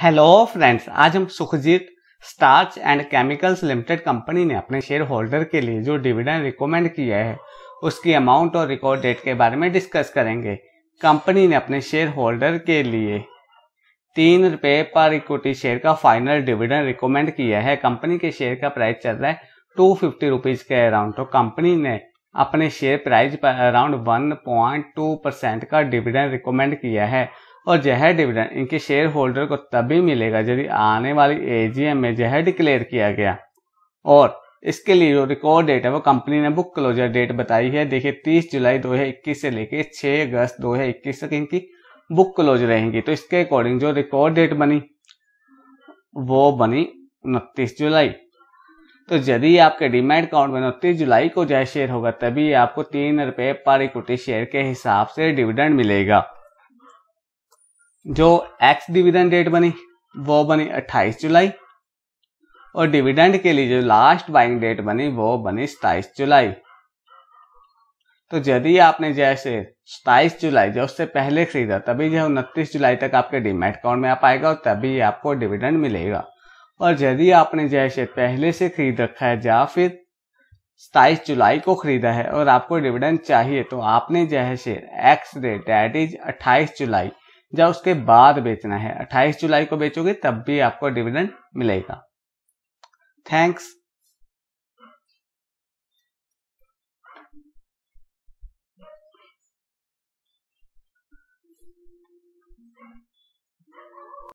hello friends आज हम Sukhjit starch and chemicals limited company ने अपने शेयर होल्डर के लिए जो डिविडेंड रिकमेंड किया है उसकी अमाउंट और रिकॉर्ड डेट के बारे में डिस्कस करेंगे कंपनी ने अपने शेयर होल्डर के लिए तीन रुपये पर इक्विटी शेयर का फाइनल डिविडेंड रिकमेंड किया है कंपनी के शेयर का प्राइस चल रहा है टू फिफ्टी रुपीज के अराउंड तो कंपनी ने अपने शेयर प्राइस पर around one point two percent का डिविडेंड रिकमेंड किया है और जहर डिविडेंड इनके शेयर होल्डर को तभी मिलेगा यदि आने वाली एजीएम में जहर डिक्लेयर किया गया और इसके लिए जो रिकॉर्ड डेट है वो कंपनी ने बुक क्लोजर डेट बताई है देखिए 30 जुलाई 2021 से लेके 6 अगस्त 2021 तक इनकी बुक क्लोज रहेंगी तो इसके अकॉर्डिंग जो रिकॉर्ड डेट बनी वो बनी उनतीस जुलाई तो यदि आपके डिमेट अकाउंट में उनतीस जुलाई को जो शेयर होगा तभी आपको तीन रुपए पर इक्विटी शेयर के हिसाब से डिविडेंड मिलेगा जो एक्स डिविडेंड डेट बनी वो बनी 28 जुलाई और डिविडेंड के लिए जो लास्ट बाइंग डेट बनी वो बनी सताइस जुलाई तो यदि आपने जैसे सताइस जुलाई जो उससे पहले खरीदा तभी जो उनतीस जुलाई तक आपके डिमेट अकाउंट में आ पाएगा और तभी आपको डिविडेंड मिलेगा और यदि आपने जैसे पहले से खरीद रखा है या फिर सताइस जुलाई को खरीदा है और आपको डिविडेंड चाहिए तो आपने जैसे एक्स डेट डेट इज अट्ठाईस जुलाई या उसके बाद बेचना है 28 जुलाई को बेचोगे तब भी आपको डिविडेंड मिलेगा थैंक्स